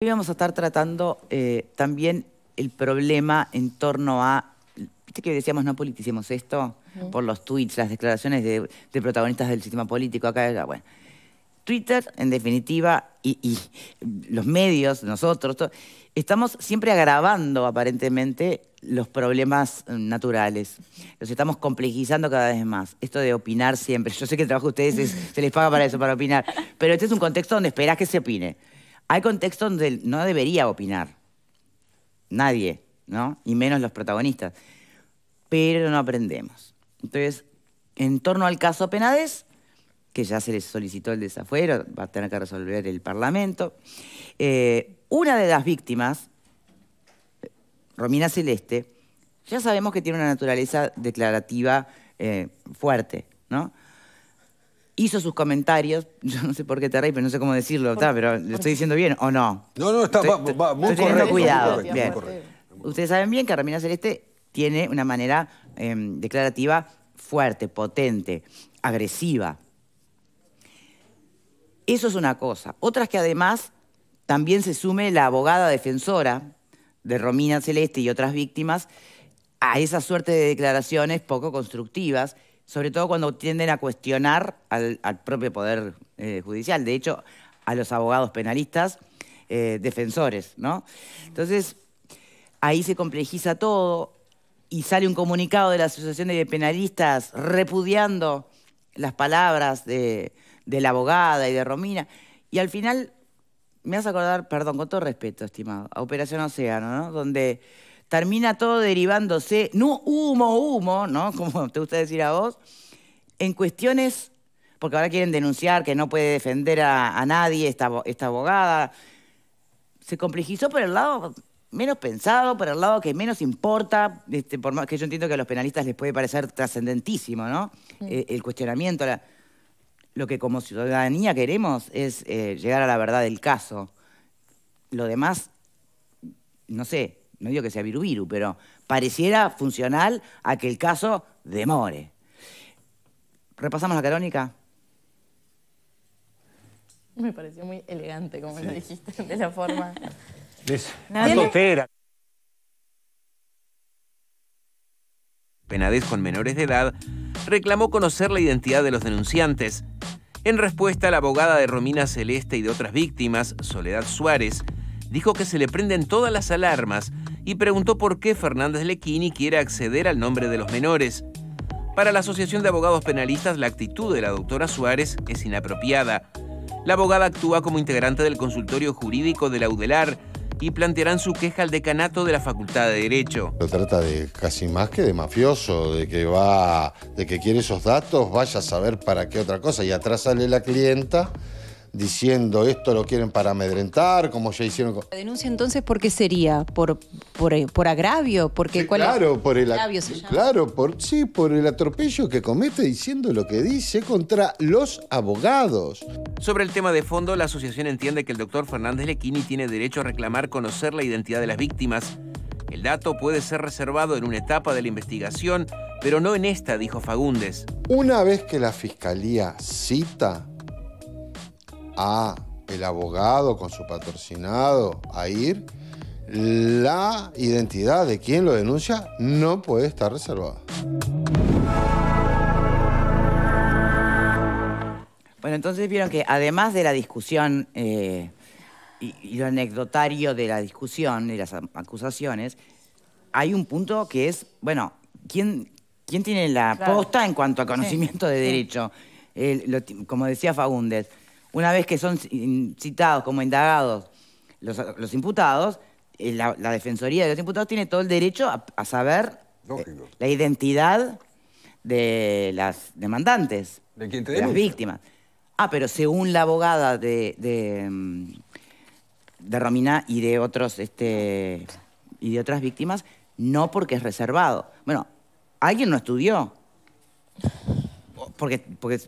Hoy vamos a estar tratando eh, también el problema en torno a, viste que decíamos no politicemos esto por los tweets, las declaraciones de, protagonistas del sistema político acá, allá, bueno. Twitter, en definitiva, y, los medios, nosotros, estamos siempre agravando aparentemente los problemas mm, naturales. Los estamos complejizando cada vez más. Esto de opinar siempre. Yo sé que el trabajo de ustedes se les paga para eso, para opinar. Pero este es un contexto donde esperás que se opine. Hay contextos donde no debería opinar nadie, ¿no? Y menos los protagonistas. Pero no aprendemos. Entonces, en torno al caso Penades, que ya se le solicitó el desafuero, va a tener que resolver el Parlamento, eh, una de las víctimas, Romina Celeste, ya sabemos que tiene una naturaleza declarativa eh, fuerte, ¿no? hizo sus comentarios, yo no sé por qué te reí, pero no sé cómo decirlo, está, pero lo estoy diciendo bien o no. No, no, está, muy correcto. cuidado. bien. Ustedes saben bien que Romina Celeste tiene una manera em, declarativa fuerte, potente, agresiva. Eso es una cosa. Otra es que además también se sume la abogada defensora de Romina Celeste y otras víctimas a esa suerte de declaraciones poco constructivas sobre todo cuando tienden a cuestionar al, propio Poder eh, Judicial, de hecho, a los abogados penalistas, eh, defensores, ¿no? Entonces, ahí se complejiza todo y sale un comunicado de la Asociación de Penalistas repudiando las palabras de, la abogada y de Romina, y al final me hace acordar, perdón, con todo respeto, estimado, a Operación Océano, ¿no? Donde termina todo derivándose, no humo, humo, ¿no? Como te gusta decir a vos, en cuestiones, porque ahora quieren denunciar que no puede defender a, nadie esta, esta abogada. Se complejizó por el lado menos pensado, por el lado que menos importa, este, por más que yo entiendo que a los penalistas les puede parecer trascendentísimo, ¿no? Eh, el cuestionamiento, lo que como ciudadanía queremos es eh, llegar a la verdad del caso. Lo demás, no sé, no digo que sea viru, pero pareciera funcional a que el caso demore. ¿Repasamos la carónica? Me pareció muy elegante, como lo dijiste, de la forma. Es Penadez con menores de edad reclamó conocer la identidad de los denunciantes. En respuesta, la abogada de Romina Celeste y de otras víctimas, Soledad Suárez, dijo que se le prenden todas las alarmas y preguntó por qué Fernández Lequini quiere acceder al nombre de los menores. Para la Asociación de Abogados Penalistas, la actitud de la doctora Suárez es inapropiada. La abogada actúa como integrante del consultorio jurídico de la UDELAR y plantearán su queja al decanato de la Facultad de Derecho. Lo trata de casi más que de mafioso, de que va, de que quiere esos datos, vaya a saber para qué otra cosa y atrás sale la clienta diciendo esto lo quieren para amedrentar, como ya hicieron. ¿La denuncia entonces por qué sería? ¿Por, por, eh, agravio? Porque, claro, por el agravio. Claro, por, sí, por el atropello que comete diciendo lo que dice contra los abogados. Sobre el tema de fondo, la asociación entiende que el doctor Fernández Lequini tiene derecho a reclamar conocer la identidad de las víctimas. El dato puede ser reservado en una etapa de la investigación, pero no en esta, dijo Fagundes. Una vez que la fiscalía cita a el abogado con su patrocinado a ir, la identidad de quien lo denuncia no puede estar reservada. Bueno, entonces vieron que además de la discusión eh, y, lo anecdotario de la discusión y las acusaciones, hay un punto que es, bueno, ¿quién, quién tiene la aposta posta en cuanto a conocimiento de derecho? como decía Fagundes, una vez que son citados como indagados los, imputados, eh, la, Defensoría de los Imputados tiene todo el derecho a, saber eh, la identidad de las demandantes, de, las víctimas. Ah, pero según la abogada de, de, de Romina y de otros este, y de otras víctimas, no porque es reservado. Bueno, alguien no estudió. Porque, porque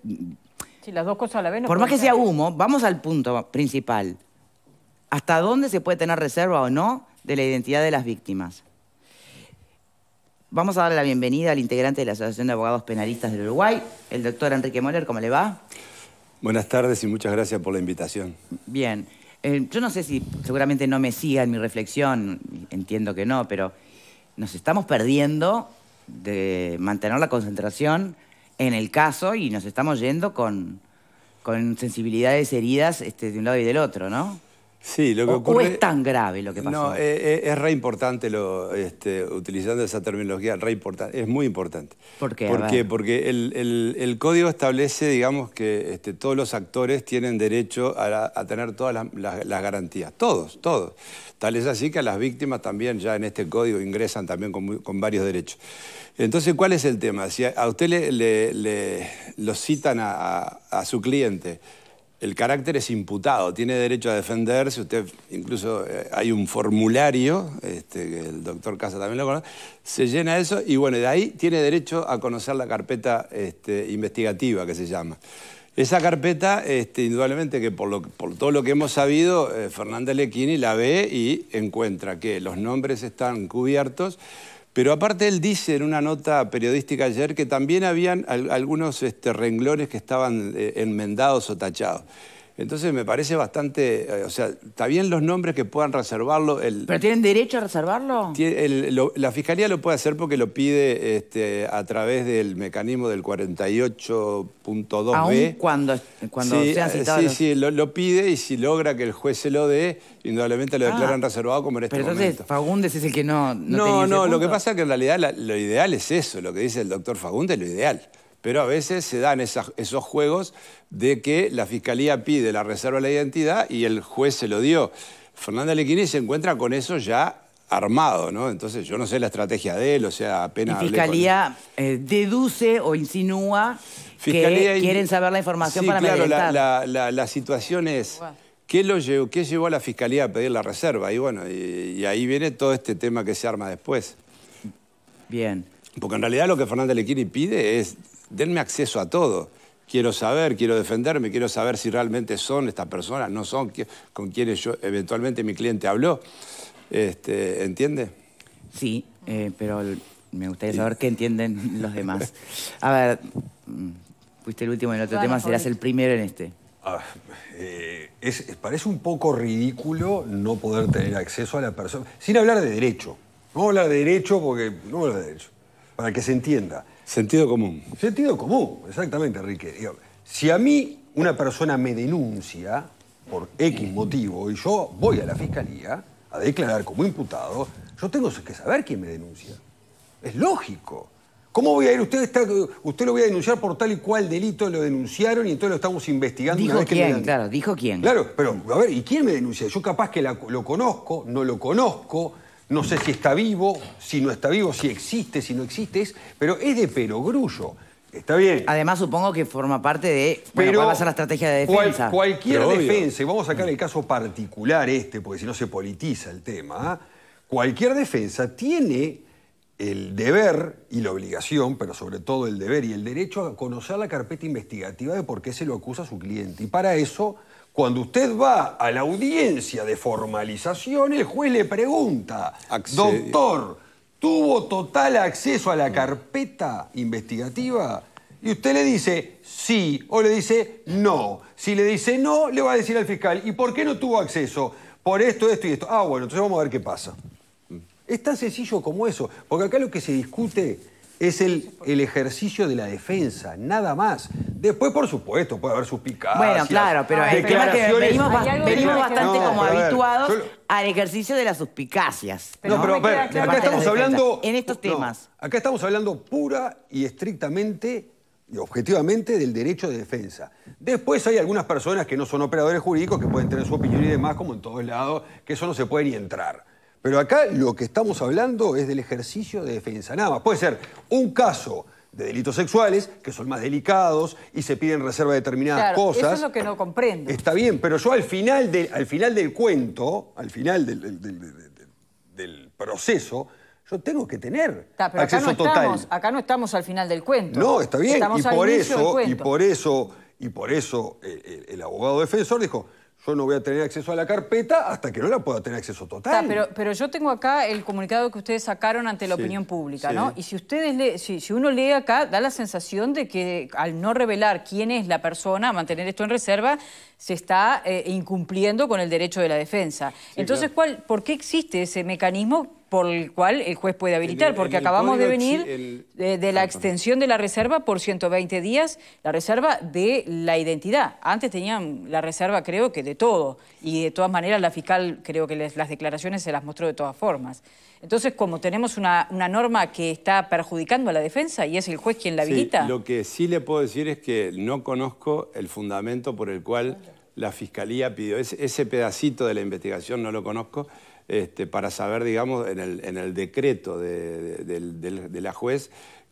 por más que sea humo, vamos al punto principal. ¿Hasta dónde se puede tener reserva o no de la identidad de las víctimas? Vamos a dar la bienvenida al integrante de la Asociación de Abogados Penalistas del Uruguay, el doctor Enrique Moller. ¿Cómo le va? Buenas tardes y muchas gracias por la invitación. Bien. Eh, yo no sé si seguramente no me siga en mi reflexión, entiendo que no, pero nos estamos perdiendo de mantener la concentración en el caso y nos estamos yendo con, sensibilidades heridas este, de un lado y del otro, ¿no? Sí, lo que ocurre... es tan grave lo que pasó? No, eh, eh, es, re importante, lo, este, utilizando esa terminología, re importante, es muy importante. ¿Por qué? Porque, porque el, código establece, digamos, que este, todos los actores tienen derecho a, tener todas las, garantías, todos, todos. Tal es así que las víctimas también ya en este código ingresan también con, varios derechos. Entonces, ¿cuál es el tema? Si a, usted le, lo citan a su cliente el carácter es imputado, tiene derecho a defenderse, usted incluso eh, hay un formulario, este, que el doctor Casa también lo conoce, se llena eso y bueno, de ahí tiene derecho a conocer la carpeta este, investigativa que se llama. Esa carpeta, este, indudablemente que por, todo lo que hemos sabido, Fernanda eh, Fernández Lequini la ve y encuentra que los nombres están cubiertos pero aparte él dice en una nota periodística ayer que también habían algunos este, renglones que estaban eh, enmendados o tachados. Entonces me parece bastante, eh, o sea, está bien los nombres que puedan reservarlo. El, ¿Pero tienen derecho a reservarlo? la Fiscalía lo puede hacer porque lo pide este, a través del mecanismo del 48.2b. Aún cuando, cuando sí, eh, sí, sí, lo, pide y si logra que el juez se lo dé, indudablemente lo ah. declaran reservado como en este Pero entonces Fagundes es el que no. No, no, lo que pasa es que en realidad lo ideal es eso, lo que dice el doctor Fagundes es lo ideal pero a veces se dan esos juegos de que la fiscalía pide la reserva de la identidad y el juez se lo dio. Fernanda Lequini se encuentra con eso ya armado, ¿no? Entonces yo no sé la estrategia de él, o sea, apenas... La fiscalía eh, deduce o insinúa que quieren saber la información para claro, la, la, la, situación es... ¿Qué, lo llevó, ¿Qué llevó a la fiscalía a pedir la reserva? Y bueno, y, ahí viene todo este tema que se arma después. Bien. Porque en realidad lo que Fernanda Lequini pide es denme acceso a todo. Quiero saber, quiero defenderme, quiero saber si realmente son estas personas, no son con quienes yo eventualmente mi cliente habló. Este, ¿Entiende? Sí, eh, pero me gustaría saber qué entienden los demás. A ver, fuiste el último en otro tema, serás el primero en este. Ah, eh, parece un poco ridículo no poder tener acceso a la persona, sin hablar de derecho. No hablar de derecho porque no hablar de derecho, para que se entienda. Sentido común. Sentido común, exactamente, Enrique. Si a mí una persona me denuncia por X motivo y yo voy a la fiscalía a declarar como imputado, yo tengo que saber quién me denuncia. Es lógico. ¿Cómo voy a ir? Usted, está, usted lo voy a denunciar por tal y cual delito, lo denunciaron y entonces lo estamos investigando. ¿Dijo quién? Claro, dijo quién. Claro, pero a ver, ¿y quién me denuncia? Yo capaz que lo conozco, no lo conozco, no sé si está vivo, si no está vivo, si existe, si no existe, pero es de perogrullo. Está bien. Además, supongo que forma parte de pero, va a la estrategia de defensa. cualquier defensa, y vamos a sacar el caso particular este, porque si no se politiza el tema, ¿ah? cualquier defensa tiene el deber y la obligación, pero sobre todo el deber y el derecho a conocer la carpeta investigativa de por qué se lo acusa a su cliente. Y para eso cuando usted va a la audiencia de formalización, el juez le pregunta, doctor, ¿tuvo total acceso a la carpeta investigativa? Y usted le dice sí o le dice no. Si le dice no, le va a decir al fiscal, ¿y por qué no tuvo acceso? Por esto, esto y esto. Ah, bueno, entonces vamos a ver qué pasa. Es tan sencillo como eso, porque acá lo que se discute es el, ejercicio de la defensa, nada más. Después, por supuesto, puede haber suspicacias. Bueno, claro, pero venimos, bastante como habituados al ejercicio de las suspicacias. no, pero acá estamos hablando... En estos temas. acá estamos hablando pura y estrictamente y objetivamente del derecho de defensa. Después hay algunas personas que no son operadores jurídicos, que pueden tener su opinión y demás, como en todos lados, que eso no se puede ni entrar. Pero acá lo que estamos hablando es del ejercicio de defensa. Nada más. Puede ser un caso de delitos sexuales, que son más delicados y se piden reserva de determinadas cosas. Eso es lo que no comprendo. Está bien, pero yo al final del, al final del cuento, al final del, proceso, yo tengo que tener acceso acá no total. Estamos, acá no estamos al final del cuento. No, está bien. por eso, y por eso, y por eso el abogado defensor dijo, yo no voy a tener acceso a la carpeta hasta que no la pueda tener acceso total. pero, pero, yo tengo acá el comunicado que ustedes sacaron ante la opinión pública, ¿no? Y si ustedes le si, si, uno lee acá, da la sensación de que al no revelar quién es la persona, mantener esto en reserva, se está eh, incumpliendo con el derecho de la defensa. Entonces, ¿cuál, ¿por qué existe ese mecanismo por el cual el juez puede habilitar, porque acabamos de venir de, la extensión de la reserva por 120 días, la reserva de la identidad. Antes tenían la reserva, creo que, de todo. Y de todas maneras, la fiscal, creo que las declaraciones se las mostró de todas formas. Entonces, como tenemos una, norma que está perjudicando a la defensa y es el juez quien la habilita. lo que sí le puedo decir es que no conozco el fundamento por el cual la fiscalía pidió. ese pedacito de la investigación no lo conozco. Este, para saber, digamos, en el, decreto de la juez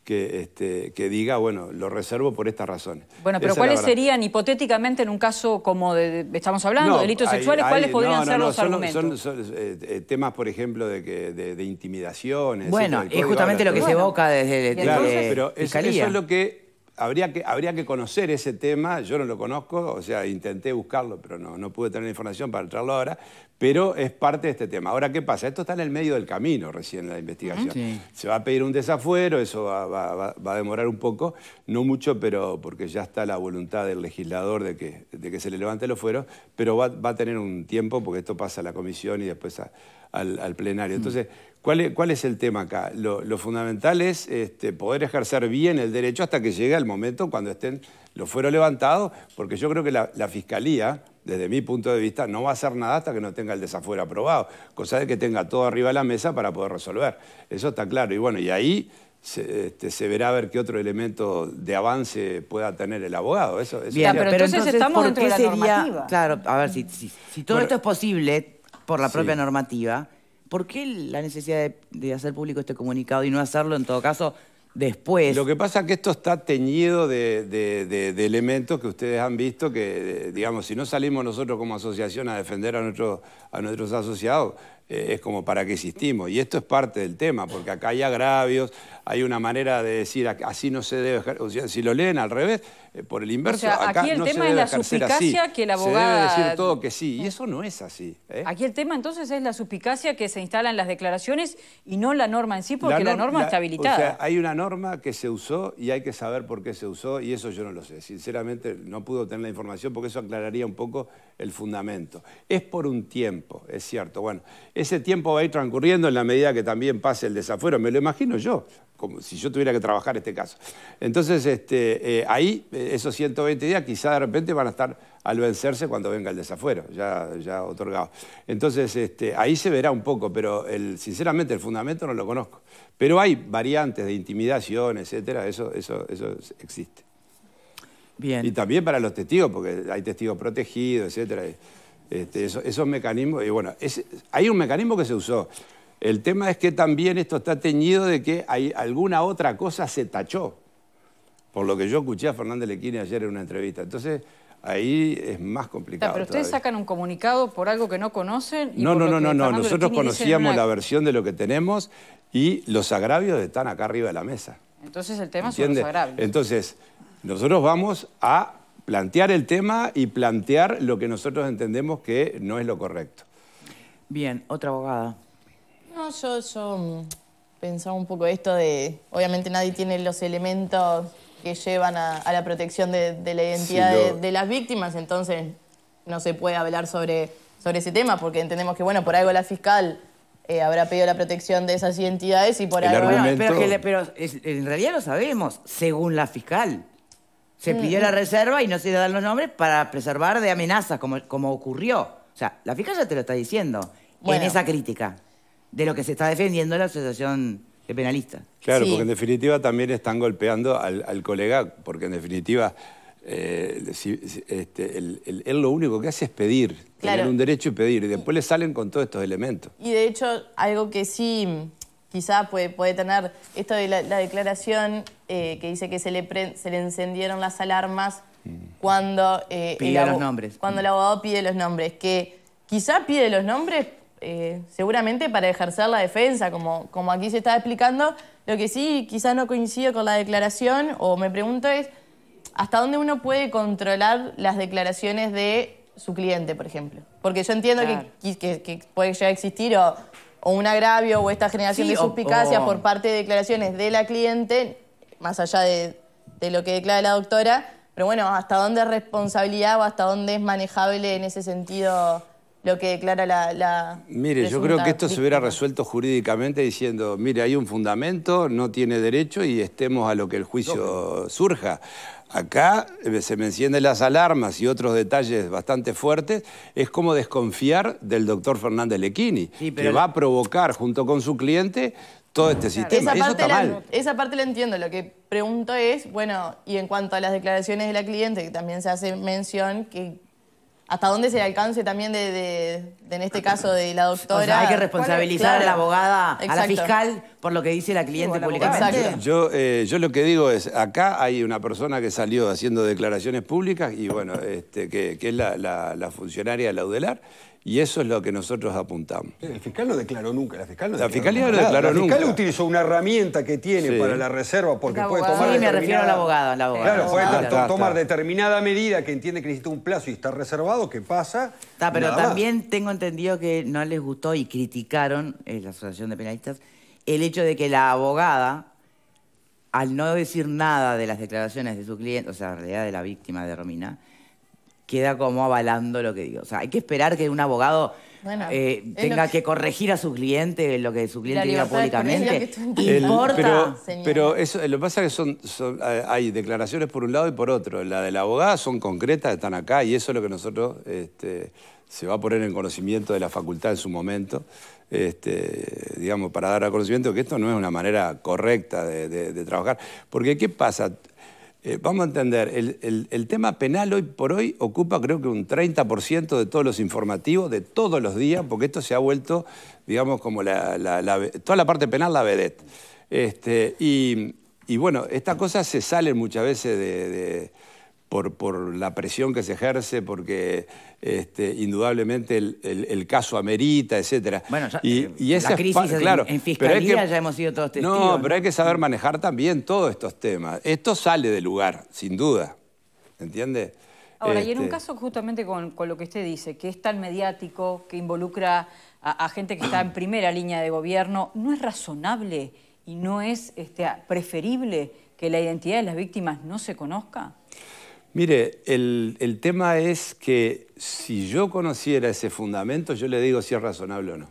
que, este, que diga, bueno, lo reservo por esta razón. Bueno, pero ¿cuáles serían hipotéticamente en un caso como de, estamos hablando, delitos sexuales, cuáles podrían ser los argumentos? Son, eh, eh, temas, por ejemplo, de, que, de, intimidaciones. Bueno, es justamente lo que se evoca desde, la claro, pero Eso es lo que habría que, habría que conocer ese tema, yo no lo conozco, o sea, intenté buscarlo, pero no, no pude tener información para entrarlo ahora, pero es parte de este tema. Ahora, ¿qué pasa? Esto está en el medio del camino recién la investigación. Ah, se va a pedir un desafuero, eso va, a demorar un poco, no mucho, pero porque ya está la voluntad del legislador de que, de que se le levante los fueros, pero va, a tener un tiempo porque esto pasa a la comisión y después al, al, plenario. Mm. Entonces, ¿Cuál es, el tema acá? Lo, fundamental es este, poder ejercer bien el derecho hasta que llegue el momento cuando estén los fueros levantados, porque yo creo que la, Fiscalía, desde mi punto de vista, no va a hacer nada hasta que no tenga el desafuero aprobado, cosa de que tenga todo arriba de la mesa para poder resolver. Eso está claro. Y bueno, y ahí se, este, verá a ver qué otro elemento de avance pueda tener el abogado. Eso, pero, entonces, estamos dentro la normativa. Claro, a ver, si, todo esto es posible por la propia normativa ¿Por qué la necesidad de, hacer público este comunicado y no hacerlo, en todo caso, después? Lo que pasa es que esto está teñido de, elementos que ustedes han visto que, digamos, si no salimos nosotros como asociación a defender a, nuestros asociados, eh, es como para qué existimos. Y esto es parte del tema, porque acá hay agravios, hay una manera de decir, así no se debe... si lo leen al revés, eh, por el inverso. O sea, aquí el tema es la suspicacia que el abogada... Se debe decir todo que sí, y ¿Eh? eso no es así. ¿eh? Aquí el tema entonces es la suspicacia que se instala en las declaraciones y no la norma en sí, porque la, norma está habilitada. O sea, hay una norma que se usó y hay que saber por qué se usó, y eso yo no lo sé. Sinceramente no pude tener la información porque eso aclararía un poco el fundamento. Es por un tiempo, es cierto. Bueno, ese tiempo va a ir transcurriendo en la medida que también pase el desafuero, me lo imagino yo, como si yo tuviera que trabajar este caso. Entonces, este, ahí esos 120 días quizá de repente van a estar al vencerse cuando venga el desafuero, ya, ya otorgado. Entonces, este, ahí se verá un poco, pero el, sinceramente el fundamento no lo conozco. Pero hay variantes de intimidación, etcétera, eso, eso, eso existe. Bien. Y también para los testigos, porque hay testigos protegidos, etcétera. Este, esos, mecanismos, y bueno, hay un mecanismo que se usó. El tema es que también esto está teñido de que hay, alguna otra cosa se tachó por lo que yo escuché a Fernández Lequini ayer en una entrevista. Entonces, ahí es más complicado. pero ustedes sacan un comunicado por algo que no conocen. no, no, no, no, Nosotros conocíamos la versión de lo que tenemos y los agravios están acá arriba de la mesa. Entonces el tema es son los Entonces, nosotros vamos a plantear el tema y plantear lo que nosotros entendemos que no es lo correcto. Bien, otra abogada. No, yo pensaba un poco esto de, obviamente nadie tiene los elementos que llevan a, la protección de, la identidad de, las víctimas, entonces no se puede hablar sobre, sobre ese tema, porque entendemos que, bueno, por algo la fiscal eh, habrá pedido la protección de esas identidades y por algo... pero, en realidad lo sabemos, según la fiscal. Se mm. pidió la reserva y no se le dan los nombres para preservar de amenazas, como, como ocurrió. O sea, la fiscal ya te lo está diciendo en esa crítica de lo que se está defendiendo la asociación penalista. Claro, porque en definitiva también están golpeando al, colega, porque en definitiva eh, este, él lo único que hace es pedir, tener un derecho y pedir, y después le salen con todos estos elementos. Y de hecho, algo que sí quizá puede, tener, esto de la, declaración eh, que dice que se le, se le encendieron las alarmas mm. cuando, eh, los nombres. cuando el abogado pide los nombres, que quizá pide los nombres eh, seguramente para ejercer la defensa, como, como aquí se está explicando. Lo que sí quizás no coincido con la declaración o me pregunto es hasta dónde uno puede controlar las declaraciones de su cliente, por ejemplo. Porque yo entiendo que, puede ya existir o, un agravio o esta generación de suspicacia por parte de declaraciones de la cliente, más allá de, de lo que declara la doctora, pero bueno, ¿hasta dónde es responsabilidad o hasta dónde es manejable en ese sentido lo que declara la... mire, yo creo que esto se hubiera resuelto jurídicamente diciendo, mire, hay un fundamento, no tiene derecho y estemos a lo que el juicio surja. Acá eh, se me encienden las alarmas y otros detalles bastante fuertes. Es como desconfiar del doctor Fernández Lequini, que va a provocar junto con su cliente todo este sistema. Esa parte, está mal. esa parte la entiendo. Lo que pregunto es, bueno, y en cuanto a las declaraciones de la cliente, que también se hace mención, que hasta dónde se alcance también de, en este caso de la doctora. hay que responsabilizar a la abogada, a la fiscal, por lo que dice la cliente públicamente. Eh, yo, lo que digo es, acá hay una persona que salió haciendo declaraciones públicas y bueno, este, que, es la, la funcionaria de la UDELAR, y eso es lo que nosotros apuntamos. El fiscal no declaró nunca. La, fiscal no declaró fiscalía nunca. no declaró nunca. La fiscal utilizó una herramienta que tiene para la reserva porque puede tomar. Sí, me refiero al abogado. La abogada. Claro, puede ah, tomar determinada medida que entiende que necesita un plazo y está reservado, ¿qué pasa. Está, pero también tengo entendido que no les gustó y criticaron eh, la Asociación de Penalistas el hecho de que la abogada, al no decir nada de las declaraciones de su cliente, o sea, en realidad de la víctima de Romina, queda como avalando lo que digo. O sea, hay que esperar que un abogado eh, tenga que... corregir a su cliente lo que su cliente diga públicamente. importa. Pero, pero, eso, lo que pasa es que son, eh, hay declaraciones por un lado y por otro. La de la abogada son concretas, están acá y eso es lo que nosotros este, se va a poner en conocimiento de la facultad en su momento. Este, digamos, para dar a conocimiento que esto no es una manera correcta de trabajar. Porque, ¿qué pasa? Eh, vamos a entender, el, tema penal hoy por hoy ocupa creo que un 30% de todos los informativos, de todos los días, porque esto se ha vuelto, digamos, como toda la parte penal la vedette. Este, y, bueno, estas cosas se salen muchas veces de por, la presión que se ejerce, porque este, indudablemente el, caso amerita, etcétera. Bueno, y, eh, la crisis en, fiscalía ya hemos sido todos testigos. No, pero hay que saber manejar también todos estos temas. Esto sale de lugar, sin duda, ¿entiendes? Ahora, y en un este, caso justamente con, lo que usted dice, que es tan mediático, que involucra a, gente que está en primera línea de gobierno, ¿no es razonable y no es este, preferible que la identidad de las víctimas no se conozca? Mire, el, tema es que si yo conociera ese fundamento, yo le digo si es razonable o no.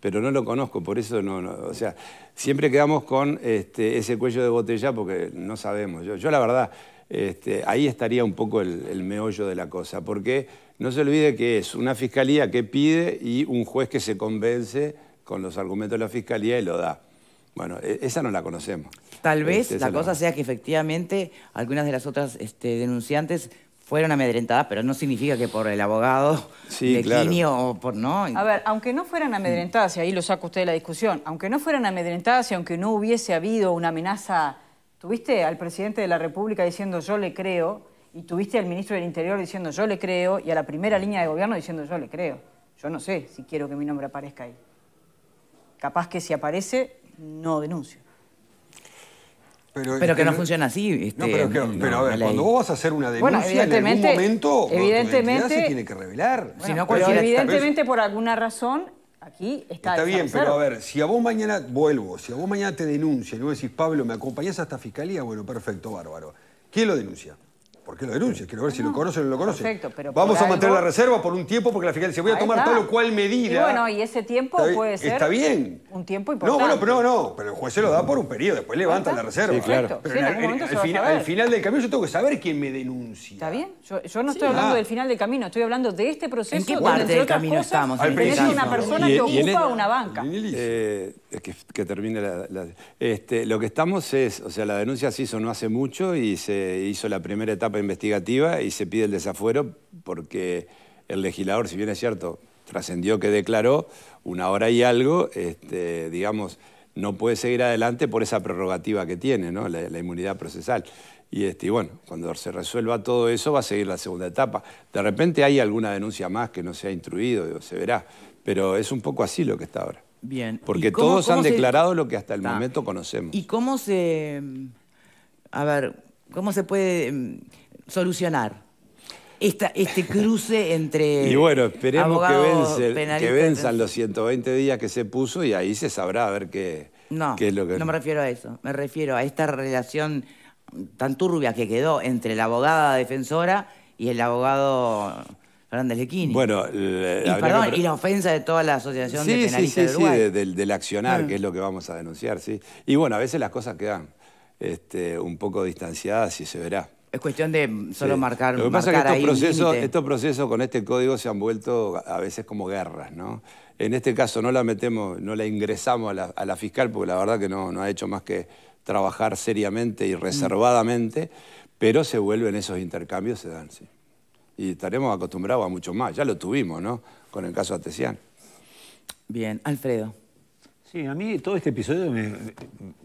Pero no lo conozco, por eso no. o sea, siempre quedamos con este, ese cuello de botella porque no sabemos. Yo, la verdad, este, ahí estaría un poco el, meollo de la cosa. Porque no se olvide que es una fiscalía que pide y un juez que se convence con los argumentos de la fiscalía y lo da. Bueno, e-, esa no la conocemos. Tal este vez la cosa sea que efectivamente algunas de las otras este, denunciantes fueron amedrentadas, pero no significa que por el abogado de claro. o por no. A ver, aunque no fueran amedrentadas, y ahí lo saca usted de la discusión, aunque no fueran amedrentadas y aunque no hubiese habido una amenaza, tuviste al presidente de la República diciendo yo le creo, y tuviste al ministro del Interior diciendo yo le creo, y a la primera línea de gobierno diciendo yo le creo. Yo no sé si quiero que mi nombre aparezca ahí. Capaz que si aparece, no denuncio. Pero, que no funciona así. no, este, pero, a ver, cuando vos vas a hacer una denuncia, en algún momento evidentemente, se tiene que revelar. evidentemente, por alguna razón, aquí está Está bien, pero a ver, si a vos mañana, vuelvo, si a vos mañana te denuncia y vos decís, Pablo, ¿me acompañás hasta fiscalía? Bueno, perfecto, bárbaro. ¿Quién lo denuncia? ¿Por qué lo denuncia? Quiero ver si lo conoce, o no lo conoce. pero Vamos a mantener la reserva por un tiempo porque la fiscal dice, voy a tomar tal o cual medida. Y bueno, y ese tiempo puede ser... Está bien. Un tiempo importante. No, bueno, pero no, Pero el juez se lo da por un periodo, después levanta la reserva. claro. Pero en al, final del camino yo tengo que saber quién me denuncia. ¿Está bien? Yo, no estoy hablando ah. del final del camino, estoy hablando de este proceso. ¿En qué parte del camino estamos? Al principio. una persona que ocupa una banca. Eh, que, termine la... Este, lo que estamos es, o sea, la denuncia se hizo no hace mucho y se hizo la primera etapa investigativa y se pide el desafuero porque el legislador, si bien es cierto, trascendió que declaró una hora y algo, este, digamos, no puede seguir adelante por esa prerrogativa que tiene, ¿no? la, inmunidad procesal. Este, y, bueno, cuando se resuelva todo eso va a seguir la segunda etapa. De repente hay alguna denuncia más que no se ha instruido, se verá, pero es un poco así lo que está ahora. Porque todos han declarado lo que hasta el momento conocemos. ¿Y cómo se. A ver, ¿cómo se puede em, solucionar? Esta, este cruce entre. Y bueno, esperemos que, que, venzan los 120 días que se puso y ahí se sabrá a ver qué, qué es lo que. No me refiero a eso, me refiero a esta relación tan turbia que quedó entre la abogada defensora y el abogado Fernández Bueno, eh, y, y la ofensa de toda la Asociación de Penalistas sí, sí, del, accionar, mm. que es lo que vamos a denunciar, sí. Y bueno, a veces las cosas quedan este, un poco distanciadas y se verá. Es cuestión de solo marcar Lo que pasa estos procesos, con este código se han vuelto a veces como guerras, ¿no? En este caso no la metemos, no la ingresamos a la, fiscal, porque la verdad que no, no ha hecho más que trabajar seriamente y mm. reservadamente, pero se vuelven esos intercambios, se dan, sí y estaremos acostumbrados a mucho más. Ya lo tuvimos, ¿no? Con el caso Atesian. Bien, Alfredo. Sí, a mí todo este episodio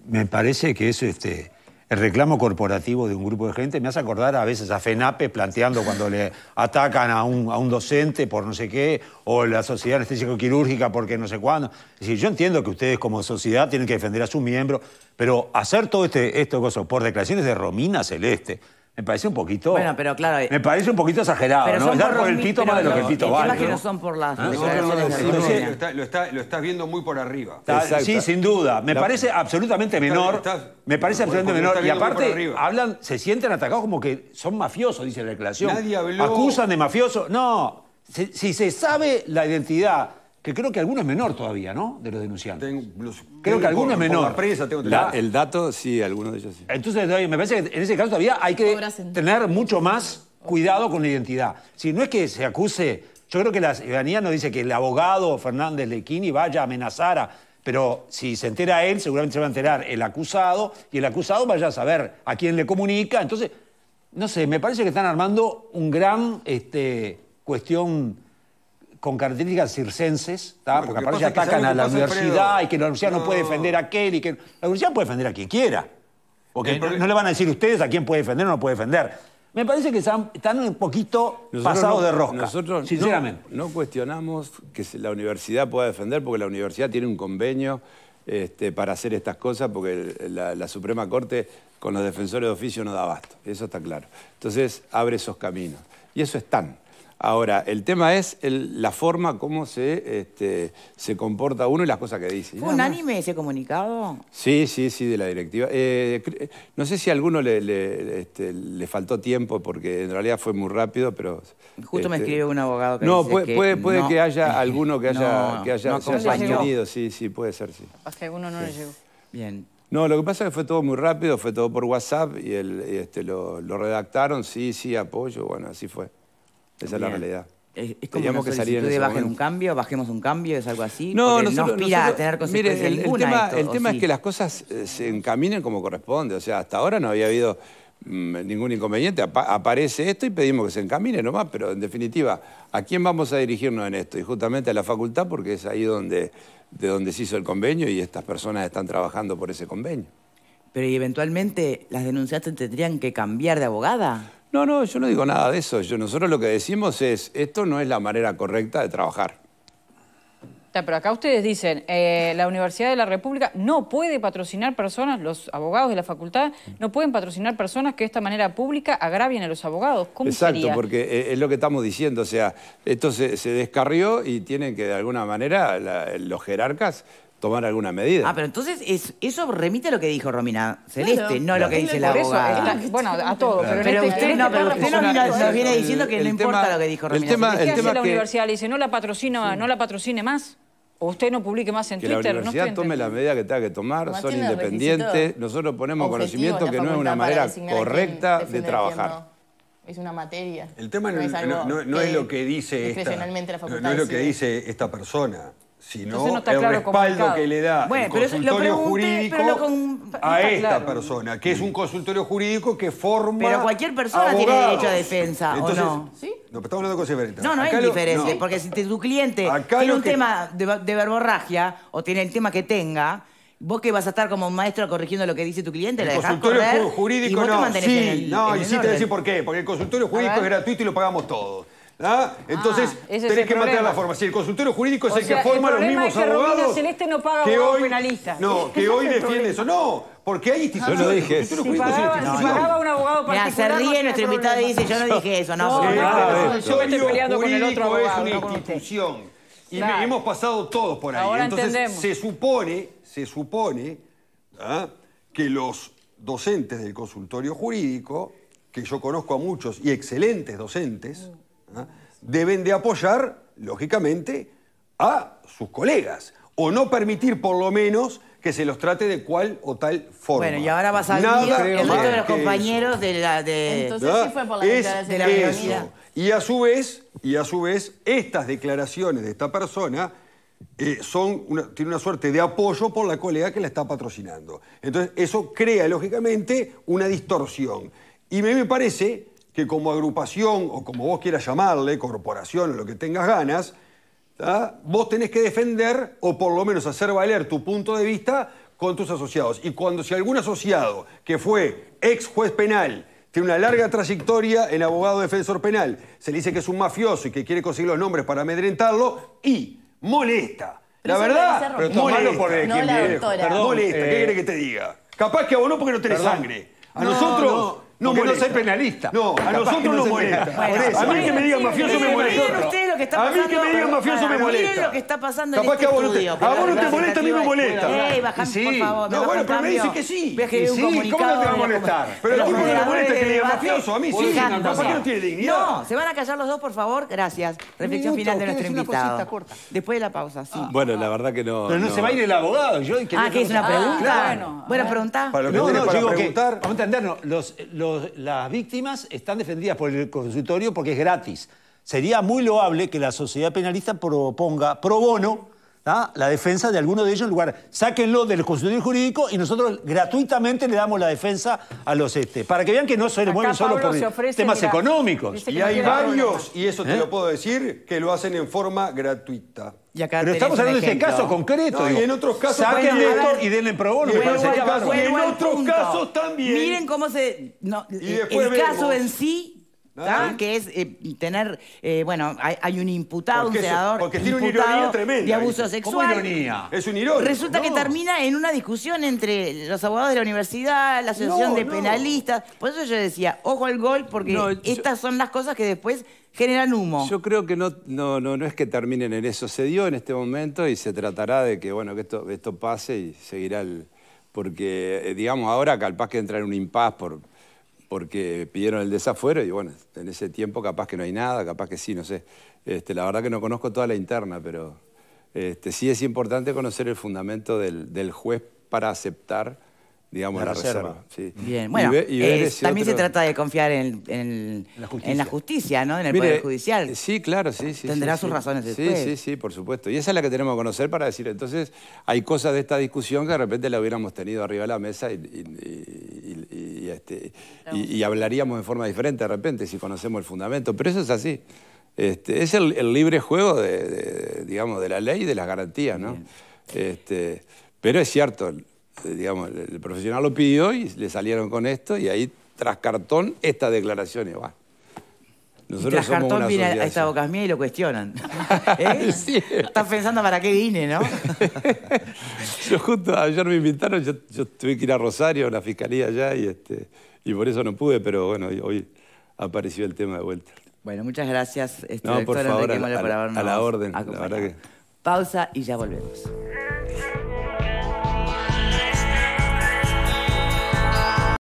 me, parece que es este, el reclamo corporativo de un grupo de gente. Me hace acordar a veces a FENAPE planteando cuando le atacan a un, docente por no sé qué, o la sociedad anestésico-quirúrgica porque no sé cuándo. Es decir, yo entiendo que ustedes como sociedad tienen que defender a sus miembros, pero hacer todo este, esto, por declaraciones de Romina Celeste, me parece un poquito. Bueno, pero claro. Eh, me parece un poquito exagerado, ¿no? por, el pito más de lo que el pito vale. ¿no? son por las. Ah, lo, estás viendo muy por arriba. sí, sin duda. Me parece absolutamente menor. me parece absolutamente menor. Y aparte, hablan, se sienten atacados como que son mafiosos, dice la declaración. Nadie Acusan de mafioso. No. si se sabe la identidad que creo que alguno es menor todavía, ¿no? De los denunciantes. creo que alguno es menor. el dato, sí, alguno de ellos sí. Entonces, eh, me parece que en ese caso todavía hay que tener mucho más cuidado con la identidad. Si no es que se acuse, yo creo que la ciudadanía no dice que el abogado Fernández Lequini vaya a amenazar a pero si se entera él, seguramente se va a enterar el acusado, y el acusado vaya a saber a quién le comunica. Entonces, no sé, me parece que están armando un gran este, cuestión con características circenses, porque aparte atacan a la universidad y que la universidad no. puede defender a aquel y que la universidad puede defender a quien quiera. Porque eh, no, le van a decir ustedes a quién puede defender o no puede defender. Me parece que están, un poquito pasados de rosca, nosotros sinceramente. No, cuestionamos que la universidad pueda defender porque la universidad tiene un convenio este, para hacer estas cosas porque la, la Suprema Corte con los defensores de oficio no da abasto. Eso está claro. Entonces abre esos caminos. Y eso están. Ahora, el tema es el, la forma como se, este, se comporta uno y las cosas que dice. ¿Fue unánime ese comunicado? Sí, sí, sí, de la directiva. Eh, no sé si a alguno este, le, faltó tiempo, porque en realidad fue muy rápido, pero... Justo me este, escribe un abogado que No, dice puede, que puede, puede que haya alguno que haya, no, que haya, no, sí, sí, puede ser, sí. que alguno no le llegó. Bien. No, lo que pasa es que fue todo muy rápido, fue todo por WhatsApp y, el, este, lo redactaron, sí, sí, apoyo, bueno, así fue. Esa es la realidad. Es, como que salir de bajen un cambio, bajemos un cambio, es algo así. No, no aspira a tener consecuencias. el, tema, es que las cosas eh, se encaminen como corresponde. O sea, hasta ahora no había habido mm, ningún inconveniente. aparece esto y pedimos que se encamine nomás, pero en definitiva, ¿a quién vamos a dirigirnos en esto? Y justamente a la facultad, porque es ahí donde, de donde se hizo el convenio y estas personas están trabajando por ese convenio. Pero ¿y eventualmente las denunciantes tendrían que cambiar de abogada? No, no, yo no digo nada de eso. Yo, nosotros lo que decimos es, esto no es la manera correcta de trabajar. Pero acá ustedes dicen, eh, la Universidad de la República no puede patrocinar personas, los abogados de la facultad no pueden patrocinar personas que de esta manera pública agravien a los abogados. ¿Cómo Exacto, porque eh, es lo que estamos diciendo, o sea, esto se, descarrió y tienen que de alguna manera los jerarcas tomar alguna medida. Ah, pero entonces es, eso remite a lo que dijo Romina Celeste, no a lo que dice la abogada. bueno, a todo, este pero, usted, no, nos viene diciendo que no importa lo que dijo Romina el tema, Celeste. ¿Qué hace la universidad? Le dice, no la patrocino, no la patrocine más. O usted no publique más en que Twitter. La universidad tome la medida que tenga que tomar, son independientes. Nosotros ponemos conocimiento que no es una manera correcta de trabajar es una materia. El tema no, es, no es, lo que dice la no es lo que dice esta persona. Si no el claro respaldo que le da bueno, el consultorio jurídico a esta persona, que es un consultorio jurídico que forma Pero cualquier persona tiene derecho a defensa, Entonces, ¿o no? ¿Sí? No, pero estamos hablando de cosas diferentes. No, no es porque si tu cliente tiene un tema de, de verborragia o tiene el tema que tenga, vos que vas a estar como maestro corrigiendo lo que dice tu cliente, el la consultorio jurídico no. sí, no, y sí te voy decir por qué, porque el consultorio jurídico es gratuito y lo pagamos todos. ¿Ah? Entonces, ah, tenés que mantener matar la forma. Si el consultorio jurídico es el que forma los mismos es que abogados. Celeste no paga que hoy, penalistas. No, que hoy defiende eso. No, porque hay instituciones. Yo no dije eso. Si pagaba, pagaba un abogado particular. se ríe nuestro y dice: Yo no dije eso. No, no, no, yo me estoy peleando con el otro abogado. Es una institución. Y hemos pasado todos por ahí. Entonces, se supone, se supone ¿ah? que los docentes del consultorio jurídico, que yo conozco a muchos y excelentes docentes, mm. ¿ah? deben de apoyar, lógicamente, a sus colegas o no permitir por lo menos que se los trate de cual o tal forma. Bueno, y ahora vas a salir el de los compañeros de la... Entonces ¿Ah? fue por la de la Y a su vez, y a su vez, estas declaraciones de esta persona eh, son una, tienen una suerte de apoyo por la colega que la está patrocinando. Entonces, eso crea, lógicamente, una distorsión. Y me, me parece que como agrupación o como vos quieras llamarle, corporación o lo que tengas ganas, vos tenés que defender o por lo menos hacer valer tu punto de vista con tus asociados. Y cuando si algún asociado que fue ex juez penal, tiene una larga trayectoria en abogado defensor penal, se le dice que es un mafioso y que quiere conseguir los nombres para amedrentarlo y molesta. la verdad, pero molesta. Por el no Molesta, ¿qué eh, quiere que te diga? Capaz que abonó porque no tiene sangre. A nosotros... No, porque no soy penalista. No, a nosotros no nos molesta. a mí que me digan mafioso me molesta. mí que me a mí que me digan mafioso me molesta. Miren lo que está pasando en este que a vos a vos no te molesta, a mí me molesta. Ey, eh, bajame, sí. por favor. No, bueno, pero me dice que sí. sí, ¿cómo no te va a molestar? Pero el tipo no le molesta que le digan mafioso. A mí sí, capaz qué no tiene dignidad. No, se van a callar los dos, por favor. Gracias. Reflexión final de nuestro invitado. Después de la pausa, sí. Ah. Bueno, la verdad que no... Pero no se va a ir el abogado. Ah, que es una pregunta. Bueno, preguntá. No, no, digo que... Vamos a entendernos. los las víctimas están defendidas por el consultorio porque es gratis. Sería muy loable que la sociedad penalista proponga pro bono la defensa de alguno de ellos en lugar. Sáquenlo del constitucional jurídico y nosotros gratuitamente le damos la defensa a los este. Para que vean que no se mueven solo por ofrece, temas económicos. Y hay varios, y eso te ¿Eh? lo puedo decir, que lo hacen en forma gratuita. Pero estamos hablando de este caso concreto. y en otros casos Saquen y denle pro Y, en otros casos también. Miren cómo se... No, el caso en sí que es eh, tener, eh, bueno, hay, un imputado, un senador. Porque tiene una ironía tremenda. De abuso sexual. ¿Cómo ironía? Es un ironía. Resulta que termina en una discusión entre los abogados de la universidad, la asociación de penalistas. Por eso yo decía, ojo al gol, porque estas son las cosas que después generan humo. Yo creo que no, no, no, es que terminen en eso. Se dio en este momento y se tratará de que, bueno, que esto, esto pase y seguirá el. Porque, eh, digamos, ahora capaz que entra en un impas por, porque pidieron el desafuero y bueno, en ese tiempo capaz que no hay nada, capaz que sí, no sé. Este, la verdad que no conozco toda la interna, pero este, sí es importante conocer el fundamento del, juez para aceptar, digamos, la, reserva. Bien, bueno, eh, también se trata de confiar en, la, justicia. en ¿no? En el Poder Judicial. Eh, sí, claro, sí, sí. Tendrá sus razones después. Sí, sí, sí, por supuesto. Y esa es la que tenemos que conocer para decir, entonces, hay cosas de esta discusión que de repente la hubiéramos tenido arriba de la mesa y este, y, hablaríamos de forma diferente de repente si conocemos el fundamento, pero eso es así. Este, es el, libre juego de, digamos, de la ley y de las garantías, ¿no? Este, pero es cierto, digamos, el, profesional lo pidió y le salieron con esto y ahí tras cartón declaración y va. Nosotros somos una viene a esta boca mía y lo cuestionan. ¿Eh? Estás pensando para qué vine, ¿no? yo justo ayer me invitaron, yo, tuve que ir a Rosario, a la fiscalía allá, y, este, y por eso no pude, pero bueno, hoy apareció el tema de vuelta. Bueno, muchas gracias, este, no, por favor, a, a la orden, Pausa y ya volvemos.